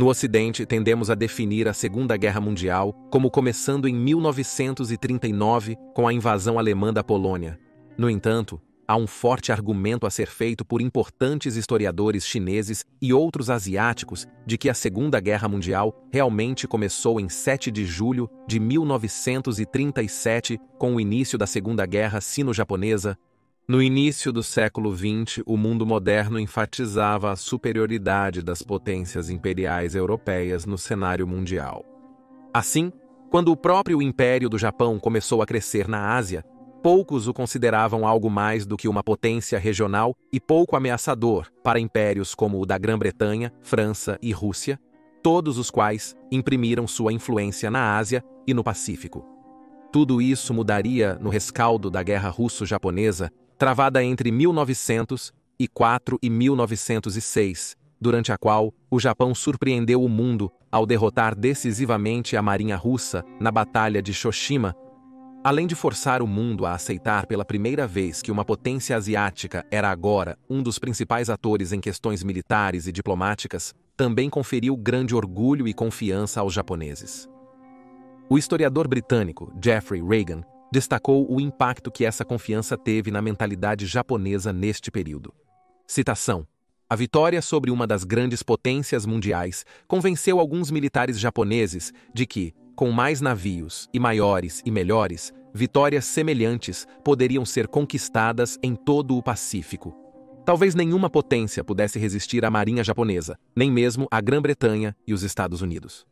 No Ocidente, tendemos a definir a Segunda Guerra Mundial como começando em 1939 com a invasão alemã da Polônia. No entanto, há um forte argumento a ser feito por importantes historiadores chineses e outros asiáticos de que a Segunda Guerra Mundial realmente começou em 7 de julho de 1937 com o início da Segunda Guerra Sino-Japonesa no início do século XX, o mundo moderno enfatizava a superioridade das potências imperiais europeias no cenário mundial. Assim, quando o próprio Império do Japão começou a crescer na Ásia, poucos o consideravam algo mais do que uma potência regional e pouco ameaçador para impérios como o da Grã-Bretanha, França e Rússia, todos os quais imprimiram sua influência na Ásia e no Pacífico. Tudo isso mudaria no rescaldo da Guerra Russo-Japonesa travada entre 1904 e 1906, durante a qual o Japão surpreendeu o mundo ao derrotar decisivamente a Marinha Russa na Batalha de Shoshima, além de forçar o mundo a aceitar pela primeira vez que uma potência asiática era agora um dos principais atores em questões militares e diplomáticas, também conferiu grande orgulho e confiança aos japoneses. O historiador britânico Jeffrey Reagan destacou o impacto que essa confiança teve na mentalidade japonesa neste período. Citação: A vitória sobre uma das grandes potências mundiais convenceu alguns militares japoneses de que, com mais navios, e maiores e melhores, vitórias semelhantes poderiam ser conquistadas em todo o Pacífico. Talvez nenhuma potência pudesse resistir à marinha japonesa, nem mesmo a Grã-Bretanha e os Estados Unidos.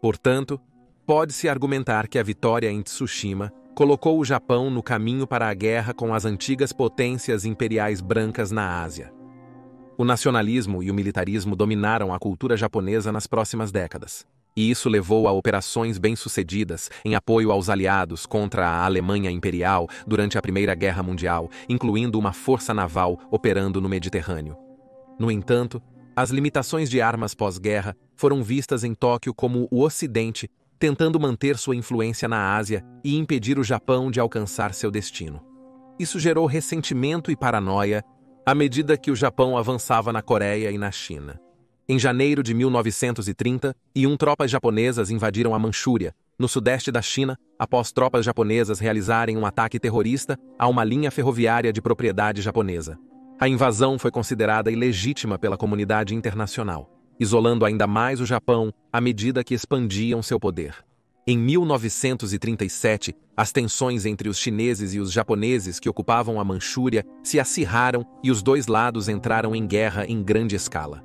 Portanto, pode-se argumentar que a vitória em Tsushima colocou o Japão no caminho para a guerra com as antigas potências imperiais brancas na Ásia. O nacionalismo e o militarismo dominaram a cultura japonesa nas próximas décadas, e isso levou a operações bem-sucedidas em apoio aos aliados contra a Alemanha Imperial durante a Primeira Guerra Mundial, incluindo uma força naval operando no Mediterrâneo. No entanto, as limitações de armas pós-guerra foram vistas em Tóquio como o Ocidente tentando manter sua influência na Ásia e impedir o Japão de alcançar seu destino. Isso gerou ressentimento e paranoia à medida que o Japão avançava na Coreia e na China. Em janeiro de 1930, e um tropas japonesas invadiram a Manchúria, no sudeste da China, após tropas japonesas realizarem um ataque terrorista a uma linha ferroviária de propriedade japonesa. A invasão foi considerada ilegítima pela comunidade internacional isolando ainda mais o Japão à medida que expandiam seu poder. Em 1937, as tensões entre os chineses e os japoneses que ocupavam a Manchúria se acirraram e os dois lados entraram em guerra em grande escala.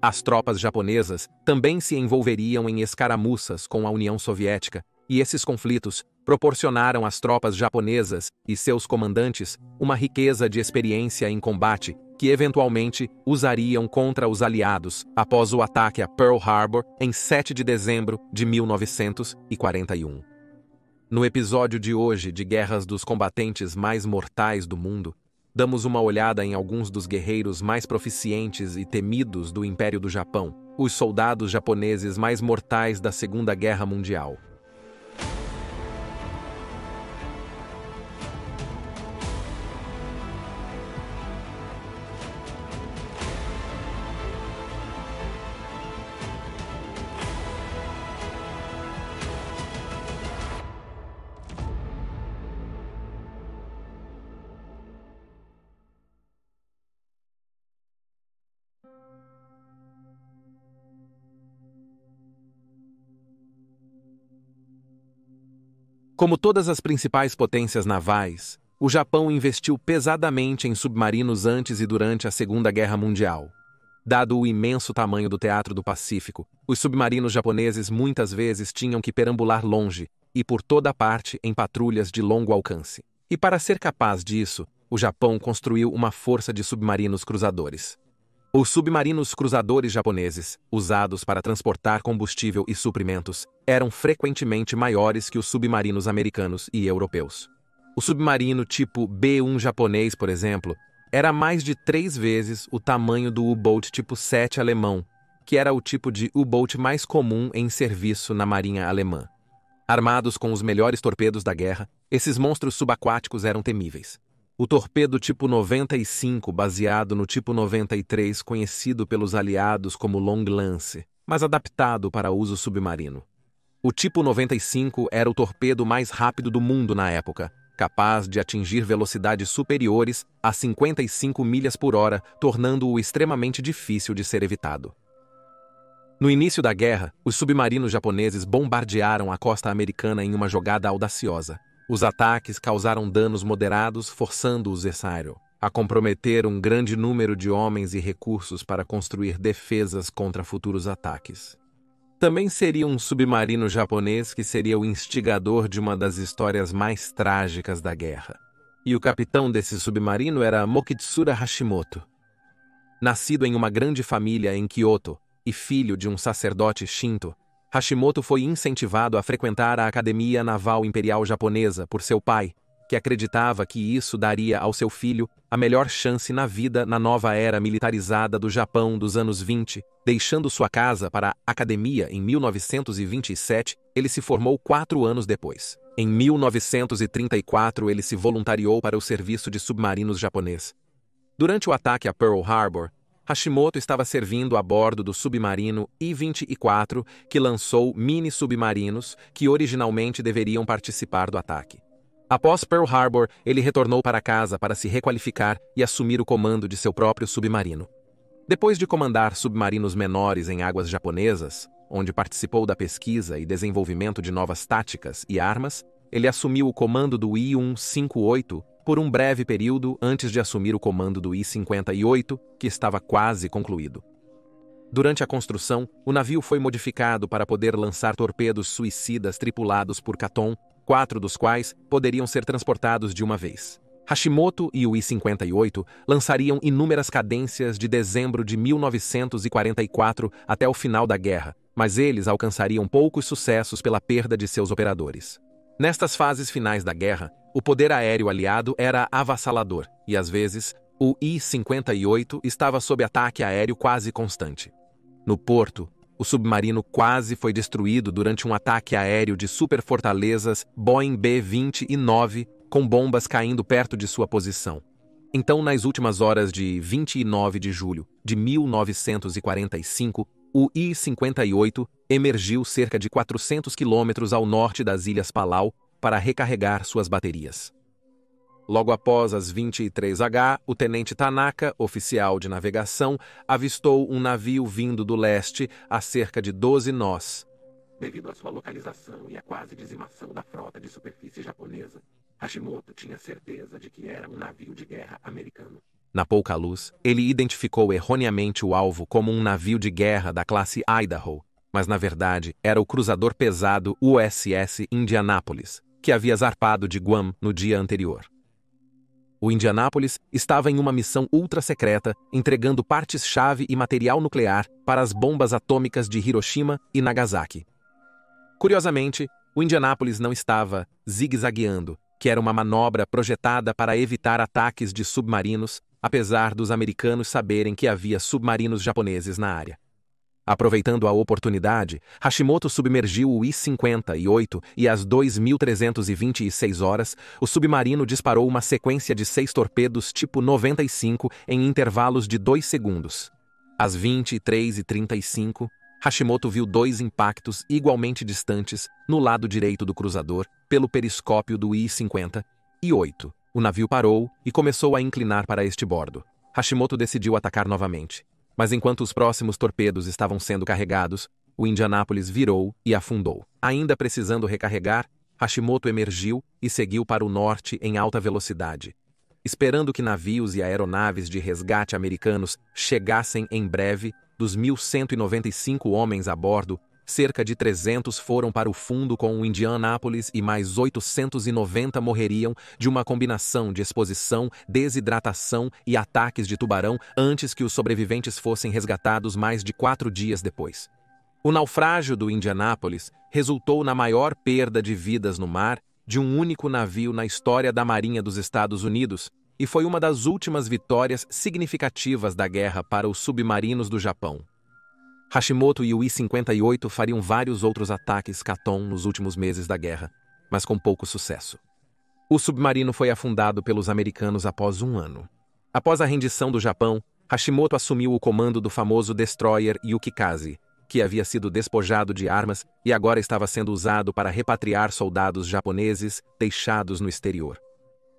As tropas japonesas também se envolveriam em escaramuças com a União Soviética, e esses conflitos proporcionaram às tropas japonesas e seus comandantes uma riqueza de experiência em combate que eventualmente usariam contra os aliados após o ataque a Pearl Harbor em 7 de dezembro de 1941. No episódio de hoje de Guerras dos Combatentes Mais Mortais do Mundo, damos uma olhada em alguns dos guerreiros mais proficientes e temidos do Império do Japão, os soldados japoneses mais mortais da Segunda Guerra Mundial. Como todas as principais potências navais, o Japão investiu pesadamente em submarinos antes e durante a Segunda Guerra Mundial. Dado o imenso tamanho do Teatro do Pacífico, os submarinos japoneses muitas vezes tinham que perambular longe e por toda parte em patrulhas de longo alcance. E para ser capaz disso, o Japão construiu uma força de submarinos cruzadores. Os submarinos cruzadores japoneses, usados para transportar combustível e suprimentos, eram frequentemente maiores que os submarinos americanos e europeus. O submarino tipo B-1 japonês, por exemplo, era mais de três vezes o tamanho do U-Boat tipo 7 alemão, que era o tipo de U-Boat mais comum em serviço na marinha alemã. Armados com os melhores torpedos da guerra, esses monstros subaquáticos eram temíveis. O torpedo tipo 95, baseado no tipo 93, conhecido pelos aliados como Long Lance, mas adaptado para uso submarino. O tipo 95 era o torpedo mais rápido do mundo na época, capaz de atingir velocidades superiores a 55 milhas por hora, tornando-o extremamente difícil de ser evitado. No início da guerra, os submarinos japoneses bombardearam a costa americana em uma jogada audaciosa. Os ataques causaram danos moderados, forçando o Zessário a comprometer um grande número de homens e recursos para construir defesas contra futuros ataques. Também seria um submarino japonês que seria o instigador de uma das histórias mais trágicas da guerra. E o capitão desse submarino era Mokitsura Hashimoto. Nascido em uma grande família em Kyoto e filho de um sacerdote shinto, Hashimoto foi incentivado a frequentar a Academia Naval Imperial Japonesa por seu pai, que acreditava que isso daria ao seu filho a melhor chance na vida na nova era militarizada do Japão dos anos 20. Deixando sua casa para a academia em 1927, ele se formou quatro anos depois. Em 1934, ele se voluntariou para o serviço de submarinos japonês. Durante o ataque a Pearl Harbor, Hashimoto estava servindo a bordo do submarino I-24, que lançou mini-submarinos que originalmente deveriam participar do ataque. Após Pearl Harbor, ele retornou para casa para se requalificar e assumir o comando de seu próprio submarino. Depois de comandar submarinos menores em águas japonesas, onde participou da pesquisa e desenvolvimento de novas táticas e armas, ele assumiu o comando do I-158 por um breve período antes de assumir o comando do I-58, que estava quase concluído. Durante a construção, o navio foi modificado para poder lançar torpedos suicidas tripulados por Katon, quatro dos quais poderiam ser transportados de uma vez. Hashimoto e o I-58 lançariam inúmeras cadências de dezembro de 1944 até o final da guerra, mas eles alcançariam poucos sucessos pela perda de seus operadores. Nestas fases finais da guerra, o poder aéreo aliado era avassalador e, às vezes, o I-58 estava sob ataque aéreo quase constante. No porto, o submarino quase foi destruído durante um ataque aéreo de superfortalezas Boeing B-29 com bombas caindo perto de sua posição. Então, nas últimas horas de 29 de julho de 1945, o I-58 emergiu cerca de 400 quilômetros ao norte das Ilhas Palau para recarregar suas baterias. Logo após as 23H, o tenente Tanaka, oficial de navegação, avistou um navio vindo do leste a cerca de 12 nós. Devido à sua localização e à quase dizimação da frota de superfície japonesa, Hashimoto tinha certeza de que era um navio de guerra americano. Na pouca luz, ele identificou erroneamente o alvo como um navio de guerra da classe Idaho, mas na verdade era o cruzador pesado USS Indianapolis que havia zarpado de Guam no dia anterior. O Indianapolis estava em uma missão ultra-secreta, entregando partes-chave e material nuclear para as bombas atômicas de Hiroshima e Nagasaki. Curiosamente, o Indianapolis não estava zigue-zagueando, que era uma manobra projetada para evitar ataques de submarinos, apesar dos americanos saberem que havia submarinos japoneses na área. Aproveitando a oportunidade, Hashimoto submergiu o I-58 e às 2.326 horas, o submarino disparou uma sequência de seis torpedos tipo 95 em intervalos de 2 segundos. Às 23h35, Hashimoto viu dois impactos igualmente distantes no lado direito do cruzador pelo periscópio do I-50 e 8. O navio parou e começou a inclinar para este bordo. Hashimoto decidiu atacar novamente. Mas enquanto os próximos torpedos estavam sendo carregados, o Indianápolis virou e afundou. Ainda precisando recarregar, Hashimoto emergiu e seguiu para o norte em alta velocidade, esperando que navios e aeronaves de resgate americanos chegassem em breve dos 1.195 homens a bordo cerca de 300 foram para o fundo com o Indianápolis e mais 890 morreriam de uma combinação de exposição, desidratação e ataques de tubarão antes que os sobreviventes fossem resgatados mais de quatro dias depois. O naufrágio do Indianápolis resultou na maior perda de vidas no mar de um único navio na história da Marinha dos Estados Unidos e foi uma das últimas vitórias significativas da guerra para os submarinos do Japão. Hashimoto e o I-58 fariam vários outros ataques Katon nos últimos meses da guerra, mas com pouco sucesso. O submarino foi afundado pelos americanos após um ano. Após a rendição do Japão, Hashimoto assumiu o comando do famoso destroyer Yukikaze, que havia sido despojado de armas e agora estava sendo usado para repatriar soldados japoneses deixados no exterior.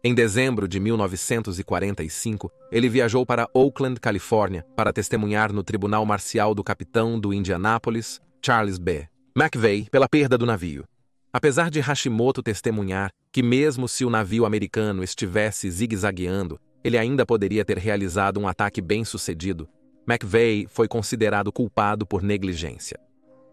Em dezembro de 1945, ele viajou para Oakland, Califórnia, para testemunhar no tribunal marcial do capitão do Indianápolis, Charles B. McVeigh, pela perda do navio. Apesar de Hashimoto testemunhar que, mesmo se o navio americano estivesse zigue-zagueando, ele ainda poderia ter realizado um ataque bem-sucedido, McVeigh foi considerado culpado por negligência.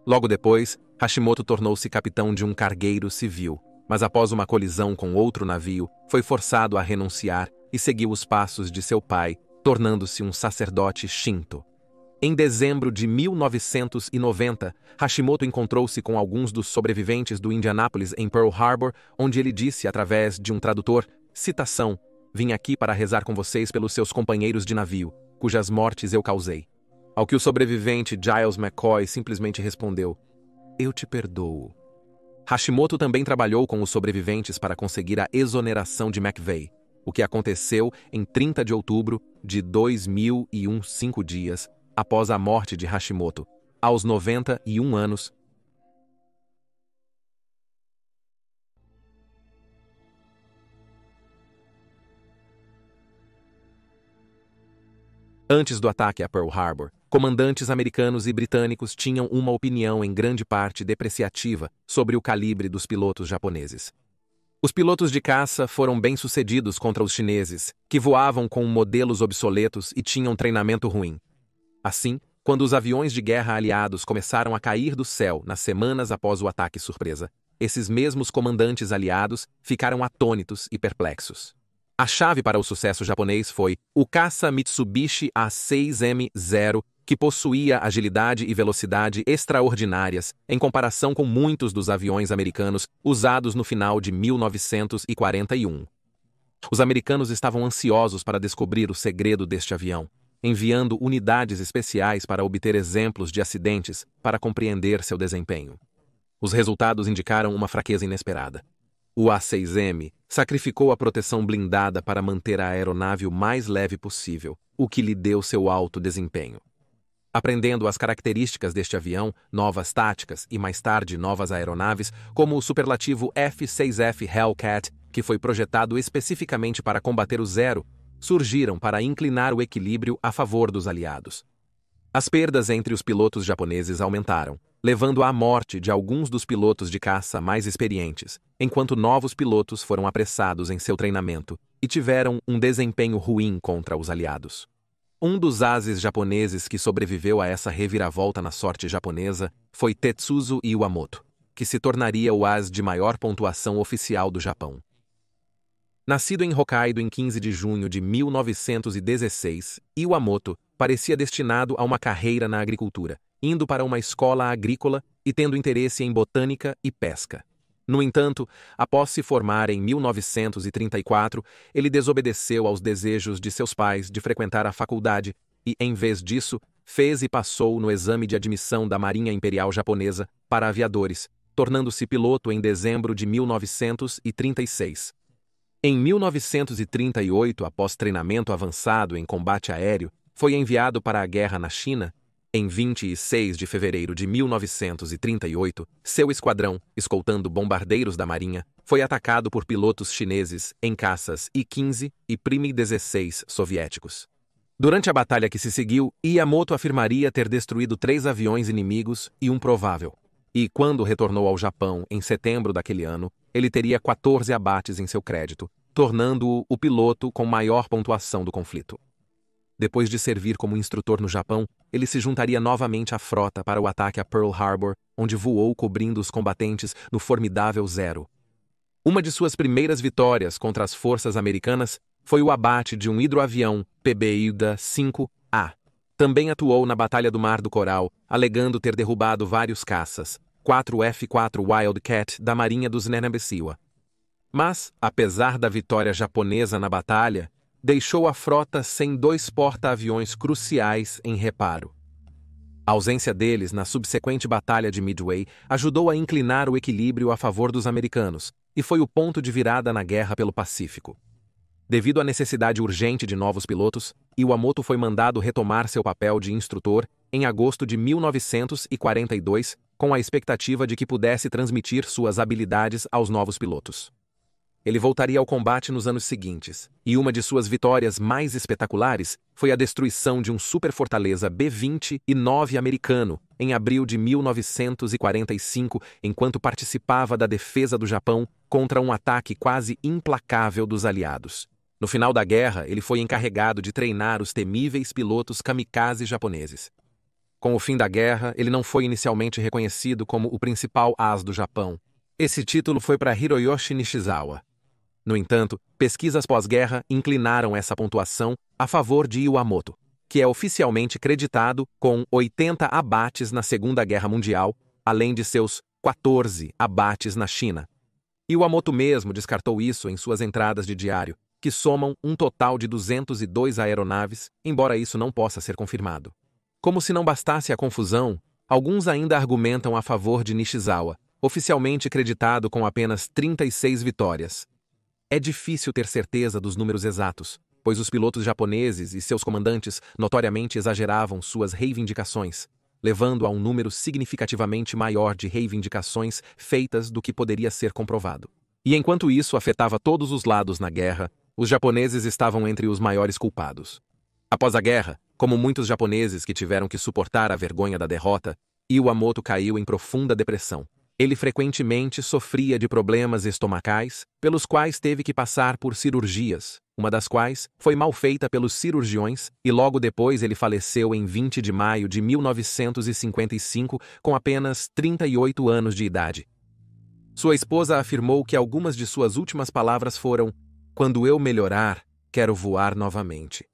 Logo depois, Hashimoto tornou-se capitão de um cargueiro civil, mas após uma colisão com outro navio, foi forçado a renunciar e seguiu os passos de seu pai, tornando-se um sacerdote shinto. Em dezembro de 1990, Hashimoto encontrou-se com alguns dos sobreviventes do Indianápolis em Pearl Harbor, onde ele disse através de um tradutor, citação, Vim aqui para rezar com vocês pelos seus companheiros de navio, cujas mortes eu causei. Ao que o sobrevivente Giles McCoy simplesmente respondeu, Eu te perdoo. Hashimoto também trabalhou com os sobreviventes para conseguir a exoneração de McVeigh, o que aconteceu em 30 de outubro de 2001, cinco dias após a morte de Hashimoto, aos 91 anos, antes do ataque a Pearl Harbor, comandantes americanos e britânicos tinham uma opinião em grande parte depreciativa sobre o calibre dos pilotos japoneses. Os pilotos de caça foram bem-sucedidos contra os chineses, que voavam com modelos obsoletos e tinham treinamento ruim. Assim, quando os aviões de guerra aliados começaram a cair do céu nas semanas após o ataque surpresa, esses mesmos comandantes aliados ficaram atônitos e perplexos. A chave para o sucesso japonês foi o caça Mitsubishi A6M0 que possuía agilidade e velocidade extraordinárias em comparação com muitos dos aviões americanos usados no final de 1941. Os americanos estavam ansiosos para descobrir o segredo deste avião, enviando unidades especiais para obter exemplos de acidentes para compreender seu desempenho. Os resultados indicaram uma fraqueza inesperada. O A6M sacrificou a proteção blindada para manter a aeronave o mais leve possível, o que lhe deu seu alto desempenho aprendendo as características deste avião, novas táticas e mais tarde novas aeronaves, como o superlativo F-6F Hellcat, que foi projetado especificamente para combater o Zero, surgiram para inclinar o equilíbrio a favor dos aliados. As perdas entre os pilotos japoneses aumentaram, levando à morte de alguns dos pilotos de caça mais experientes, enquanto novos pilotos foram apressados em seu treinamento e tiveram um desempenho ruim contra os aliados. Um dos ases japoneses que sobreviveu a essa reviravolta na sorte japonesa foi Tetsuzo Iwamoto, que se tornaria o as de maior pontuação oficial do Japão. Nascido em Hokkaido em 15 de junho de 1916, Iwamoto parecia destinado a uma carreira na agricultura, indo para uma escola agrícola e tendo interesse em botânica e pesca. No entanto, após se formar em 1934, ele desobedeceu aos desejos de seus pais de frequentar a faculdade e, em vez disso, fez e passou no exame de admissão da Marinha Imperial Japonesa para aviadores, tornando-se piloto em dezembro de 1936. Em 1938, após treinamento avançado em combate aéreo, foi enviado para a guerra na China em 26 de fevereiro de 1938, seu esquadrão, escoltando bombardeiros da Marinha, foi atacado por pilotos chineses em caças I-15 e Prime-16 soviéticos. Durante a batalha que se seguiu, Yamoto afirmaria ter destruído três aviões inimigos e um provável. E quando retornou ao Japão em setembro daquele ano, ele teria 14 abates em seu crédito, tornando-o o piloto com maior pontuação do conflito. Depois de servir como instrutor no Japão, ele se juntaria novamente à frota para o ataque a Pearl Harbor, onde voou cobrindo os combatentes no formidável Zero. Uma de suas primeiras vitórias contra as forças americanas foi o abate de um hidroavião PBIDA-5A. Também atuou na Batalha do Mar do Coral, alegando ter derrubado vários caças, 4 F-4 Wildcat da Marinha dos Nenebeciwa. Mas, apesar da vitória japonesa na batalha, deixou a frota sem dois porta-aviões cruciais em reparo. A ausência deles na subsequente Batalha de Midway ajudou a inclinar o equilíbrio a favor dos americanos e foi o ponto de virada na guerra pelo Pacífico. Devido à necessidade urgente de novos pilotos, Iwamoto foi mandado retomar seu papel de instrutor em agosto de 1942, com a expectativa de que pudesse transmitir suas habilidades aos novos pilotos. Ele voltaria ao combate nos anos seguintes, e uma de suas vitórias mais espetaculares foi a destruição de um superfortaleza B-20 e 9 americano em abril de 1945, enquanto participava da defesa do Japão contra um ataque quase implacável dos aliados. No final da guerra, ele foi encarregado de treinar os temíveis pilotos kamikaze japoneses. Com o fim da guerra, ele não foi inicialmente reconhecido como o principal as do Japão. Esse título foi para Hiroyoshi Nishizawa, no entanto, pesquisas pós-guerra inclinaram essa pontuação a favor de Iwamoto, que é oficialmente creditado com 80 abates na Segunda Guerra Mundial, além de seus 14 abates na China. Iwamoto mesmo descartou isso em suas entradas de diário, que somam um total de 202 aeronaves, embora isso não possa ser confirmado. Como se não bastasse a confusão, alguns ainda argumentam a favor de Nishizawa, oficialmente creditado com apenas 36 vitórias, é difícil ter certeza dos números exatos, pois os pilotos japoneses e seus comandantes notoriamente exageravam suas reivindicações, levando a um número significativamente maior de reivindicações feitas do que poderia ser comprovado. E enquanto isso afetava todos os lados na guerra, os japoneses estavam entre os maiores culpados. Após a guerra, como muitos japoneses que tiveram que suportar a vergonha da derrota, Iwamoto caiu em profunda depressão, ele frequentemente sofria de problemas estomacais, pelos quais teve que passar por cirurgias, uma das quais foi mal feita pelos cirurgiões, e logo depois ele faleceu em 20 de maio de 1955, com apenas 38 anos de idade. Sua esposa afirmou que algumas de suas últimas palavras foram: Quando eu melhorar, quero voar novamente.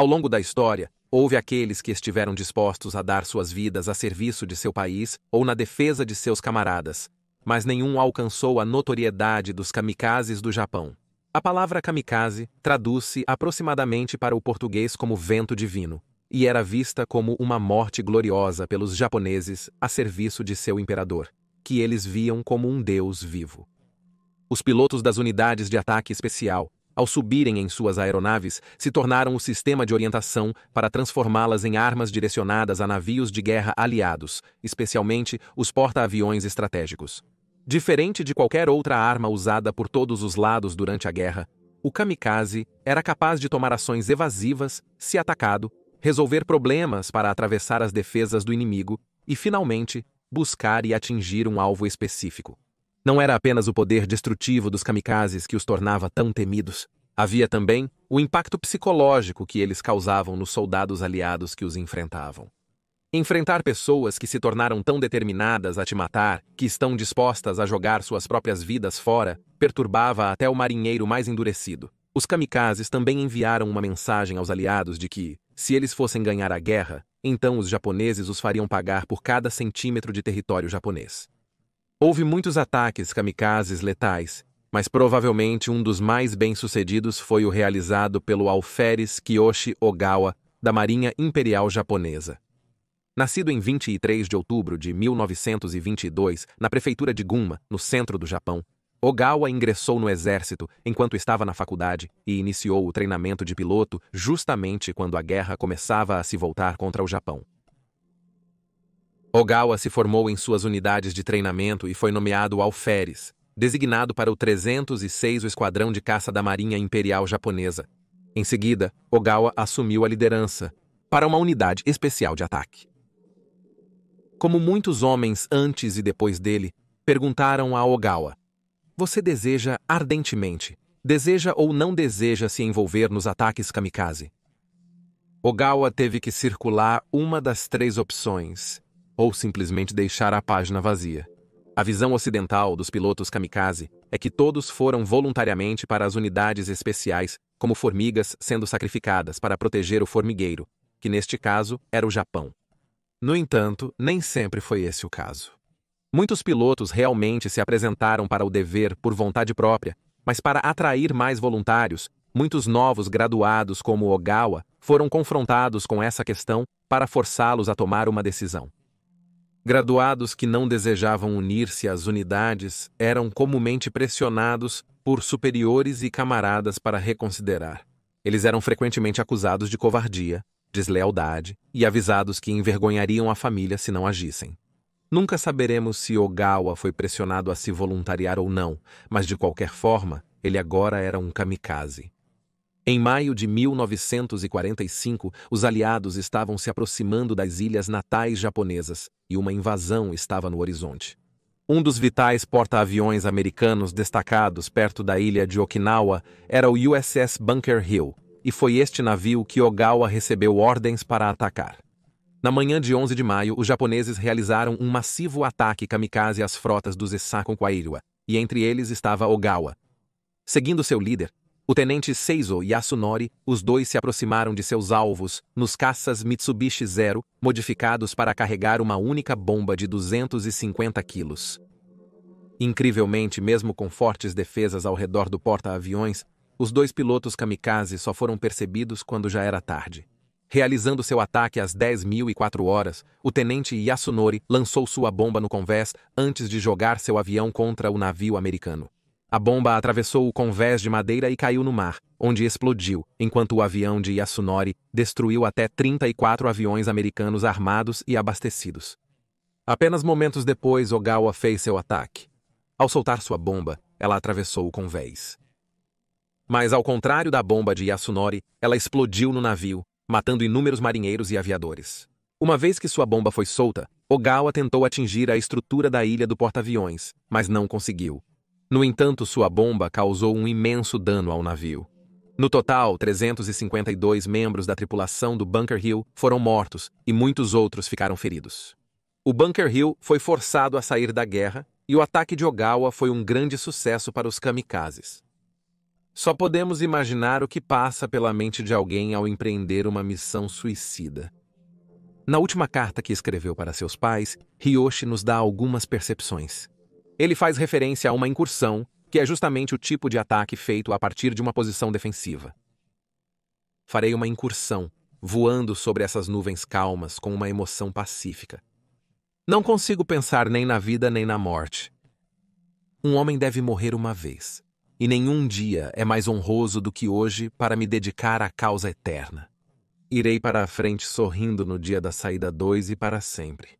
Ao longo da história, houve aqueles que estiveram dispostos a dar suas vidas a serviço de seu país ou na defesa de seus camaradas, mas nenhum alcançou a notoriedade dos kamikazes do Japão. A palavra kamikaze traduz-se aproximadamente para o português como vento divino, e era vista como uma morte gloriosa pelos japoneses a serviço de seu imperador, que eles viam como um deus vivo. Os pilotos das unidades de ataque especial ao subirem em suas aeronaves, se tornaram o sistema de orientação para transformá-las em armas direcionadas a navios de guerra aliados, especialmente os porta-aviões estratégicos. Diferente de qualquer outra arma usada por todos os lados durante a guerra, o kamikaze era capaz de tomar ações evasivas, se atacado, resolver problemas para atravessar as defesas do inimigo e, finalmente, buscar e atingir um alvo específico. Não era apenas o poder destrutivo dos kamikazes que os tornava tão temidos. Havia também o impacto psicológico que eles causavam nos soldados aliados que os enfrentavam. Enfrentar pessoas que se tornaram tão determinadas a te matar, que estão dispostas a jogar suas próprias vidas fora, perturbava até o marinheiro mais endurecido. Os kamikazes também enviaram uma mensagem aos aliados de que, se eles fossem ganhar a guerra, então os japoneses os fariam pagar por cada centímetro de território japonês. Houve muitos ataques kamikazes letais, mas provavelmente um dos mais bem-sucedidos foi o realizado pelo alferes Kiyoshi Ogawa, da Marinha Imperial Japonesa. Nascido em 23 de outubro de 1922, na prefeitura de Gunma, no centro do Japão, Ogawa ingressou no exército enquanto estava na faculdade e iniciou o treinamento de piloto justamente quando a guerra começava a se voltar contra o Japão. Ogawa se formou em suas unidades de treinamento e foi nomeado alferes, designado para o 306 o Esquadrão de Caça da Marinha Imperial Japonesa. Em seguida, Ogawa assumiu a liderança para uma unidade especial de ataque. Como muitos homens antes e depois dele, perguntaram a Ogawa: Você deseja ardentemente, deseja ou não deseja se envolver nos ataques kamikaze? Ogawa teve que circular uma das três opções ou simplesmente deixar a página vazia. A visão ocidental dos pilotos kamikaze é que todos foram voluntariamente para as unidades especiais, como formigas sendo sacrificadas para proteger o formigueiro, que neste caso era o Japão. No entanto, nem sempre foi esse o caso. Muitos pilotos realmente se apresentaram para o dever por vontade própria, mas para atrair mais voluntários, muitos novos graduados como Ogawa foram confrontados com essa questão para forçá-los a tomar uma decisão. Graduados que não desejavam unir-se às unidades eram comumente pressionados por superiores e camaradas para reconsiderar. Eles eram frequentemente acusados de covardia, deslealdade e avisados que envergonhariam a família se não agissem. Nunca saberemos se Ogawa foi pressionado a se voluntariar ou não, mas de qualquer forma, ele agora era um kamikaze. Em maio de 1945, os aliados estavam se aproximando das ilhas natais japonesas e uma invasão estava no horizonte. Um dos vitais porta-aviões americanos destacados perto da ilha de Okinawa era o USS Bunker Hill, e foi este navio que Ogawa recebeu ordens para atacar. Na manhã de 11 de maio, os japoneses realizaram um massivo ataque kamikaze às frotas dos Essakon Kwaiwa, e entre eles estava Ogawa. Seguindo seu líder, o tenente Seizo e Yasunori, os dois se aproximaram de seus alvos, nos caças Mitsubishi Zero, modificados para carregar uma única bomba de 250 quilos. Incrivelmente, mesmo com fortes defesas ao redor do porta-aviões, os dois pilotos kamikaze só foram percebidos quando já era tarde. Realizando seu ataque às 10.004 horas, o tenente Yasunori lançou sua bomba no convés antes de jogar seu avião contra o navio americano. A bomba atravessou o convés de madeira e caiu no mar, onde explodiu, enquanto o avião de Yasunori destruiu até 34 aviões americanos armados e abastecidos. Apenas momentos depois, Ogawa fez seu ataque. Ao soltar sua bomba, ela atravessou o convés. Mas, ao contrário da bomba de Yasunori, ela explodiu no navio, matando inúmeros marinheiros e aviadores. Uma vez que sua bomba foi solta, Ogawa tentou atingir a estrutura da ilha do porta-aviões, mas não conseguiu, no entanto, sua bomba causou um imenso dano ao navio. No total, 352 membros da tripulação do Bunker Hill foram mortos e muitos outros ficaram feridos. O Bunker Hill foi forçado a sair da guerra e o ataque de Ogawa foi um grande sucesso para os kamikazes. Só podemos imaginar o que passa pela mente de alguém ao empreender uma missão suicida. Na última carta que escreveu para seus pais, Hiroshi nos dá algumas percepções. Ele faz referência a uma incursão, que é justamente o tipo de ataque feito a partir de uma posição defensiva. Farei uma incursão, voando sobre essas nuvens calmas com uma emoção pacífica. Não consigo pensar nem na vida nem na morte. Um homem deve morrer uma vez, e nenhum dia é mais honroso do que hoje para me dedicar à causa eterna. Irei para a frente sorrindo no dia da saída dois e para sempre.